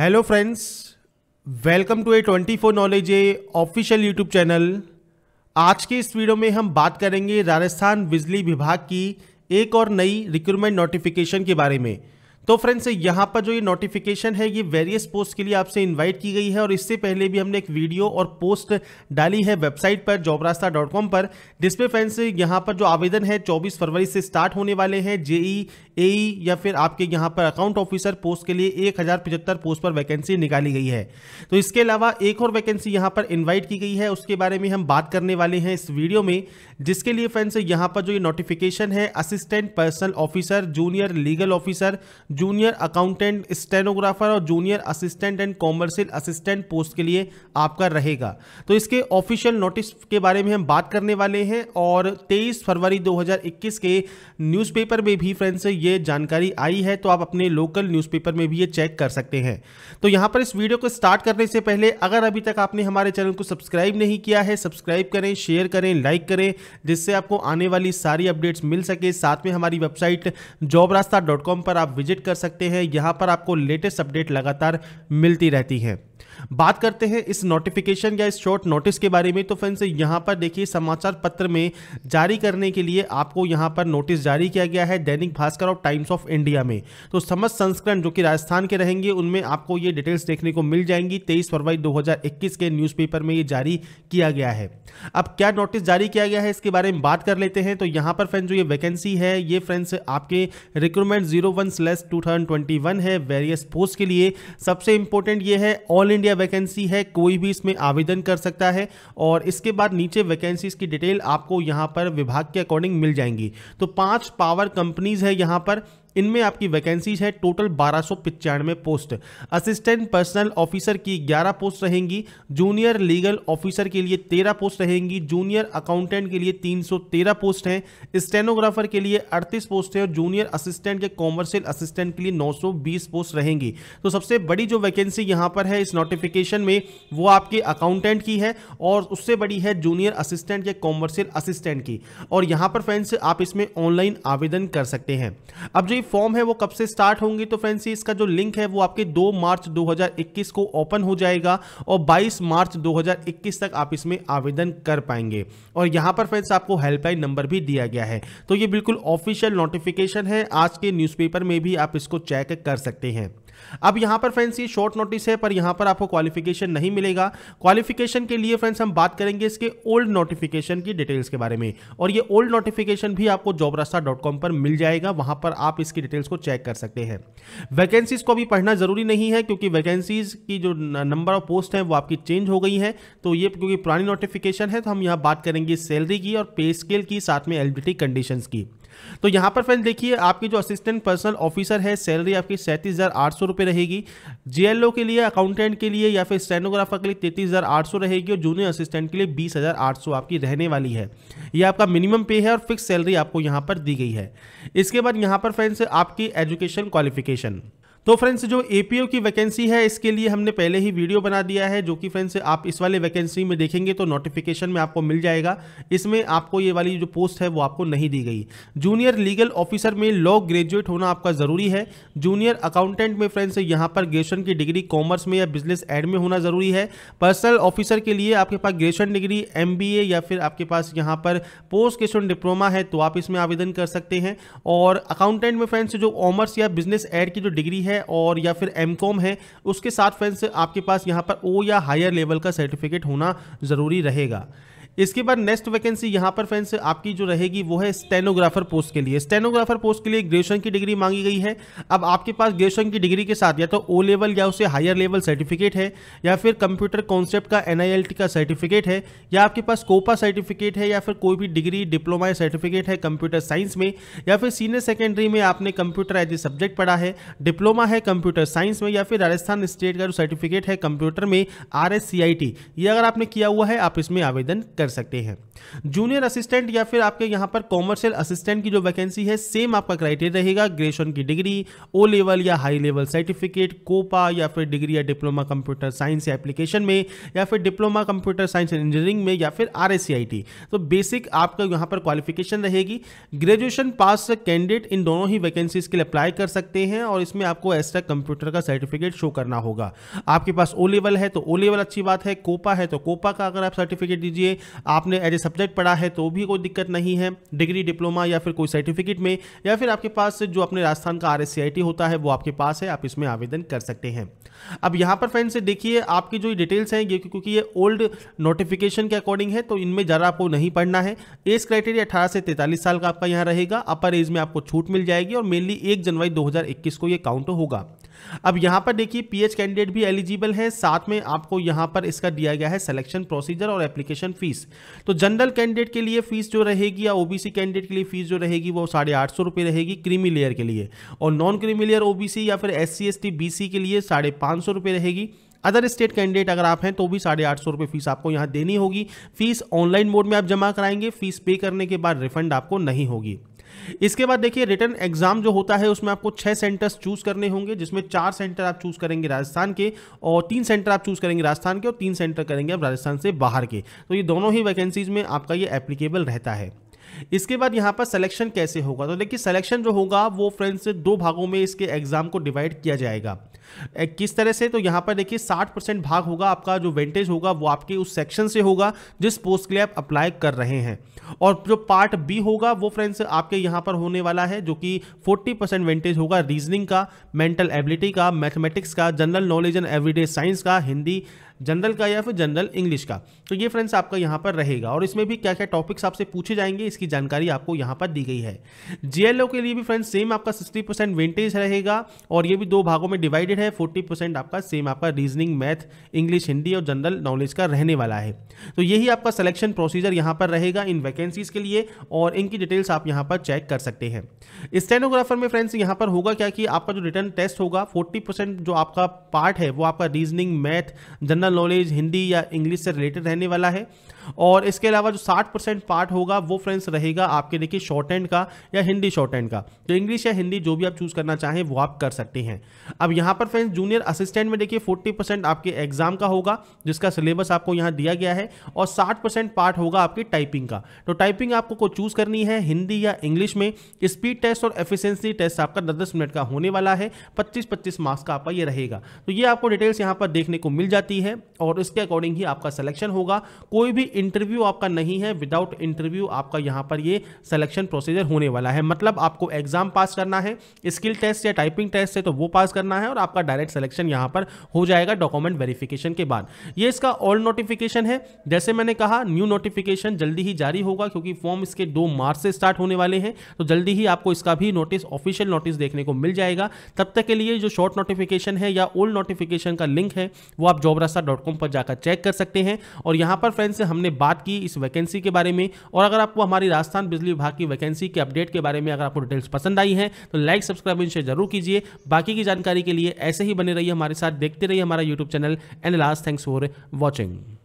hello friends welcome to A twenty four knowledge A official YouTube channel आज के इस video में हम बात करेंगे राजस्थान बिजली विभाग की एक और नई रिक्रूटमेंट नोटिफिकेशन के बारे में तो फ्रेंड्स यहाँ पर जो ये नोटिफिकेशन है ये वेरियस पोस्ट के लिए आपसे इनवाइट की गई है और इससे पहले भी हमने एक वीडियो और पोस्ट डाली है वेबसाइट पर रास्ता डॉट कॉम पर जिसमें फ्रेंड्स यहाँ पर जो आवेदन है 24 फरवरी से स्टार्ट होने वाले हैं जेई ए या फिर आपके यहाँ पर अकाउंट ऑफिसर पोस्ट के लिए एक पोस्ट पर वैकेंसी निकाली गई है तो इसके अलावा एक और वैकेंसी यहाँ पर इन्वाइट की गई है उसके बारे में हम बात करने वाले हैं इस वीडियो में जिसके लिए फ्रेंड्स यहाँ पर जो ये नोटिफिकेशन है assistant personal officer junior legal officer junior accountant stenographer और junior assistant and commercial assistant post के लिए आपका रहेगा तो इसके ऑफिशियल नोटिस के बारे में हम बात करने वाले हैं और 23 फरवरी 2021 के न्यूज़पेपर में भी फ्रेंड्स ये जानकारी आई है तो आप अपने लोकल न्यूज़पेपर में भी ये चेक कर सकते हैं तो यहाँ पर इस वीडियो को स्टार्ट करने से पहले अगर अभी तक आपने हमारे चैनल को सब्सक्राइब नहीं किया है सब्सक्राइब करें शेयर करें लाइक करें जिससे आपको आने वाली सारी अपडेट्स मिल सके साथ में हमारी वेबसाइट जॉब पर आप विजिट अपडेट कर सकते हैं यहाँ पर आपको लेटेस्ट अपडेट लगातार मिलती रहती है बात करते हैं इस नोटिफिकेशन या इस शॉर्ट नोटिस के बारे में तो फ्रेंड्स यहां पर देखिए समाचार पत्र में जारी करने के लिए आपको यहां पर नोटिस जारी किया गया है दैनिक भास्कर और टाइम्स ऑफ इंडिया में तो समस्त संस्करण जो कि राजस्थान के रहेंगे उनमें आपको ये डिटेल्स देखने को मिल जाएंगी तेईस फरवरी दो के न्यूज में ये जारी किया गया है अब क्या नोटिस जारी किया गया है इसके बारे में बात कर लेते हैं तो यहां पर फ्रेंड जो ये वैकेंसी है ये फ्रेंड्स आपके रिक्रूटमेंट जीरो वन है वेरियस पोस्ट के लिए सबसे इंपॉर्टेंट ये है ऑल ऑल इंडिया वैकेंसी है कोई भी इसमें आवेदन कर सकता है और इसके बाद नीचे वैकेंसीज की डिटेल आपको यहां पर विभाग के अकॉर्डिंग मिल जाएंगी तो पांच पावर कंपनीज है यहां पर इनमें आपकी वैकेंसीज है टोटल बारह सौ पोस्ट असिस्टेंट पर्सनल ऑफिसर की ग्यारह पोस्ट रहेंगी जूनियर लीगल ऑफिसर के लिए तेरह पोस्ट रहेंगी जूनियर अकाउंटेंट के लिए तीन सौ तेरह पोस्ट हैं स्टेनोग्राफर के लिए अड़तीस पोस्ट हैं और जूनियर असिस्टेंट के कॉमर्शियल असिस्टेंट के लिए नौ सौ बीस पोस्ट रहेंगी तो सबसे बड़ी जो वैकेंसी यहाँ पर है इस नोटिफिकेशन में वो आपके अकाउंटेंट की है और उससे बड़ी है जूनियर असिस्टेंट या कॉमर्शियल असिस्टेंट की और यहाँ पर फ्रेंड्स आप इसमें ऑनलाइन आवेदन कर सकते हैं अब जो जो फॉर्म है वो कब से स्टार्ट होंगी तो फ्रेंड्स इसका जो लिंक है वो आपके 2 मार्च 2021 को ओपन हो जाएगा और 22 मार्च 2021 तक आप इसमें आवेदन कर पाएंगे और यहां पर फ्रेंड्स आपको हेल्पलाइन नंबर भी दिया गया है तो ये बिल्कुल ऑफिशियल नोटिफिकेशन है आज के न्यूज़पेपर में भी आप इसको चेक कर सकते हैं अब यहां पर फ्रेंड्स ये शॉर्ट नोटिस है पर यहां पर आपको क्वालिफिकेशन नहीं मिलेगा क्वालिफिकेशन के लिए फ्रेंड्स हम बात करेंगे इसके ओल्ड नोटिफिकेशन की डिटेल्स के बारे में और ये ओल्ड नोटिफिकेशन भी आपको जॉबरास्ता पर मिल जाएगा वहां पर आप इसकी डिटेल्स को चेक कर सकते हैं वैकेंसीज को भी पढ़ना ज़रूरी नहीं है क्योंकि वैकेंसीज की जो नंबर ऑफ पोस्ट है वो आपकी चेंज हो गई है तो ये क्योंकि पुरानी नोटिफिकेशन है तो हम यहाँ बात करेंगे सैलरी की और पे स्केल की साथ में एलिजिबिलिटी कंडीशन की तो यहाँ पर फ्रेंड देखिए आपकी जो असिस्टेंट पर्सनल ऑफिसर है सैलरी आपकी सैंतीस हज़ार आठ सौ रुपये रहेगी जीएलओ के लिए अकाउंटेंट के लिए या फिर स्टेनोग्राफर के लिए तैतीस हज़ार आठ सौ रहेगी और जूनियर असिस्टेंट के लिए बीस हज़ार आठ सौ आपकी रहने वाली है यह आपका मिनिमम पे है और फिक्स सैलरी आपको यहाँ पर दी गई है इसके बाद यहाँ पर फ्रेंड्स आपकी एजुकेशन क्वालिफिकेशन तो फ्रेंड्स जो एपीओ की वैकेंसी है इसके लिए हमने पहले ही वीडियो बना दिया है जो कि फ्रेंड्स आप इस वाले वैकेंसी में देखेंगे तो नोटिफिकेशन में आपको मिल जाएगा इसमें आपको ये वाली जो पोस्ट है वो आपको नहीं दी गई जूनियर लीगल ऑफिसर में लॉ ग्रेजुएट होना आपका ज़रूरी है जूनियर अकाउंटेंट में फ्रेंड्स यहाँ पर ग्रेजुएशन की डिग्री कॉमर्स में या बिजनेस एड में होना ज़रूरी है पर्सनल ऑफिसर के लिए आपके पास ग्रेजुएशन डिग्री एम या फिर आपके पास यहाँ पर पोस्ट ग्रेजुएशन डिप्लोमा है तो आप इसमें आवेदन कर सकते हैं और अकाउंटेंट में फ्रेंड्स जो कॉमर्स या बिजनेस एड की जो डिग्री है और या फिर एम है उसके साथ फ्रेंड्स आपके पास यहाँ पर ओ या हायर लेवल का सर्टिफिकेट होना ज़रूरी रहेगा इसके बाद नेक्स्ट वैकेंसी यहाँ पर फ्रेंड्स आपकी जो रहेगी वो है स्टेनोग्राफर पोस्ट के लिए स्टेनोग्राफर पोस्ट के लिए ग्रेजुएशन की डिग्री मांगी गई है अब आपके पास ग्रेजुएशन की डिग्री के साथ या तो ओ लेवल या उसे हायर लेवल सर्टिफिकेट है या फिर कंप्यूटर कॉन्सेप्ट का एन का सर्टिफिकेट है या आपके पास कोपा सर्टिफिकेट है या फिर कोई भी डिग्री डिप्लोमा या सर्टिफिकेट है कंप्यूटर साइंस में या फिर सीनियर सेकेंडरी में आपने कंप्यूटर एज ए सब्जेक्ट पढ़ा है डिप्लोमा है कंप्यूटर साइंस में या फिर राजस्थान स्टेट का जो सर्टिफिकेट है कंप्यूटर में आर ये अगर आपने किया हुआ है आप इसमें आवेदन कर कर सकते हैं जूनियर असिस्टेंट या फिर आपके यहाँ पर कॉमर्शियल असिस्टेंट की जो वैकेंसी है सेम आपका क्राइटेरिया रहेगा ग्रेजुएशन की डिग्री ओ लेवल या हाई लेवल सर्टिफिकेट कोपा या फिर डिग्री या डिप्लोमा कंप्यूटर साइंस या एप्लीकेशन में या फिर diploma computer science and engineering में या फिर आर तो बेसिक आपका यहाँ पर क्वालिफिकेशन रहेगी ग्रेजुएशन पास कैंडिडेट इन दोनों ही वैकेंसीज के लिए अप्लाई कर सकते हैं और इसमें आपको एस्ट्रा कंप्यूटर का सर्टिफिकेट शो करना होगा आपके पास ओ लेवल है तो ओ लेवल अच्छी बात है कोपा है तो कोपा का अगर आप सर्टिफिकेट दीजिए आपने एज ए सब्जेक्ट पढ़ा है तो भी कोई दिक्कत नहीं है डिग्री डिप्लोमा या फिर कोई सर्टिफिकेट में या फिर आपके पास जो अपने राजस्थान का आर होता है वो आपके पास है आप इसमें आवेदन कर सकते हैं अब यहाँ पर फ्रेंड्स देखिए आपकी जो डिटेल्स हैं क्योंकि ये ओल्ड नोटिफिकेशन के अकॉर्डिंग है तो इनमें ज़रा आपको नहीं पढ़ना है एज क्राइटेरिया अठारह से तैंतालीस साल का आपका यहाँ रहेगा अपर एज में आपको छूट मिल जाएगी और मेनली एक जनवरी दो को ये काउंट होगा अब यहां पर देखिए पीएच कैंडिडेट भी एलिजिबल है साथ में आपको यहां पर इसका दिया गया है सिलेक्शन प्रोसीजर और एप्लीकेशन फीस फीस तो जनरल कैंडिडेट के लिए फीस जो रहेगी या ओबीसी कैंडिडेट के लिए फीस जो रहेगी वो साढ़े आठ सौ रुपये रहेगी क्रीमी लेयर के लिए और नॉन क्रीमी लेयर ओबीसी या फिर S C S T B C के लिए साढ़े पाँच सौ रुपये रहेगी अदर स्टेट कैंडिडेट अगर आप हैं तो भी साढ़े आठ सौ रुपये फीस आपको यहाँ देनी होगी फीस ऑनलाइन मोड में आप जमा कराएंगे फीस पे करने के बाद रिफंड आपको नहीं होगी इसके बाद देखिए रिटर्न एग्जाम जो होता है उसमें आपको छह सेंटर्स चूज करने होंगे जिसमें चार सेंटर आप चूज करेंगे राजस्थान के और तीन सेंटर आप चूज करेंगे राजस्थान के और तीन सेंटर करेंगे आप राजस्थान से बाहर के तो ये दोनों ही वैकेंसीज में आपका ये एप्लीकेबल रहता है इसके बाद यहां पर सिलेक्शन कैसे होगा तो देखिए सिलेक्शन जो होगा वो फ्रेंड्स दो भागों में इसके एग्जाम को डिवाइड किया जाएगा किस तरह से तो यहाँ पर देखिए 60 परसेंट भाग होगा आपका जो वेंटेज होगा वो आपके उस सेक्शन से होगा जिस पोस्ट के लिए आप अप्लाई कर रहे हैं और जो पार्ट बी होगा वो फ्रेंड्स आपके यहाँ पर होने वाला है जो कि 40 परसेंट वेंटेज होगा रीजनिंग का मेंटल एबिलिटी का मैथमेटिक्स का general knowledge and everyday science का हिंदी जनरल का या फिर जनरल इंग्लिश का तो ये फ्रेंड्स आपका यहाँ पर रहेगा और इसमें भी क्या क्या टॉपिक्स आपसे पूछे जाएंगे इसकी जानकारी आपको यहाँ पर दी गई है जीएलओ के लिए भी फ्रेंड्स सेम आपका 60 परसेंट वेंटेज रहेगा और ये भी दो भागों में डिवाइडेड हंड्रेड है फोर्टी परसेंट आपका सेम आपका रीजनिंग मैथ इंग्लिश हिंदी और जनरल नॉलेज का रहने वाला है तो यही आपका सिलेक्शन प्रोसीजर यहाँ पर रहेगा इन वैकेंसीज़ के लिए और इनकी डिटेल्स आप यहाँ पर चेक कर सकते हैं स्टेनोग्राफर में फ्रेंड्स यहाँ पर होगा क्या कि आपका जो रिटर्न टेस्ट होगा फोर्टी जो आपका पार्ट है वो आपका reasoning math general knowledge Hindi या इंग्लिश से रिलेटेड रहने वाला है और इसके अलावा जो 60 परसेंट पार्ट होगा वो फ्रेंड्स रहेगा आपके देखिए शॉर्ट एंड का या हिंदी शॉर्ट एंड का तो इंग्लिश या हिंदी जो भी आप चूज़ करना चाहें वो आप कर सकते हैं अब यहां पर फ्रेंड्स जूनियर असिस्टेंट में देखिए 40 परसेंट आपके एग्जाम का होगा जिसका सिलेबस आपको यहाँ दिया गया है और 60 परसेंट पार्ट होगा आपकी टाइपिंग का तो टाइपिंग आपको को चूज करनी है हिंदी या इंग्लिश में स्पीड टेस्ट और एफिशिएंसी टेस्ट आपका दस दस मिनट का होने वाला है पच्चीस पच्चीस मार्क्स का आपका ये रहेगा तो ये आपको डिटेल्स यहाँ पर देखने को मिल जाती है और इसके अकॉर्डिंग ही आपका सिलेक्शन होगा कोई भी इंटरव्यू आपका नहीं है विदाउट इंटरव्यू आपका यहाँ पर ये सिलेक्शन प्रोसीजर होने वाला है मतलब आपको एग्जाम पास करना है स्किल टेस्ट या टाइपिंग टेस्ट है तो वो पास करना है और आपका आपका डायरेक्ट सिलेक्शन यहां पर हो जाएगा डॉक्यूमेंट वेरिफिकेशन के बाद ये इसका ऑल नोटिफिकेशन है जैसे मैंने कहा न्यू नोटिफिकेशन जल्दी ही जारी होगा क्योंकि फॉर्म इसके दो मार्च से स्टार्ट होने वाले हैं तो जल्दी ही आपको इसका भी नोटिस ऑफिशियल नोटिस देखने को मिल जाएगा तब तक के लिए जो शॉर्ट नोटिफिकेशन है या ओल्ड नोटिफिकेशन का लिंक है वो आप जॉब पर जाकर चेक कर सकते हैं और यहां पर फ्रेंड्स हमने बात की इस वैकेंसी के बारे में और अगर आपको हमारी राजस्थान बिजली विभाग की वैकेंसी के अपडेट के बारे में अगर आपको डिटेल्स पसंद आई है तो लाइक सब्सक्राइब इनसे जरूर कीजिए बाकी की जानकारी के लिए ऐसे ही बने रहिए हमारे साथ देखते रहिए हमारा YouTube channel and last thanks for watching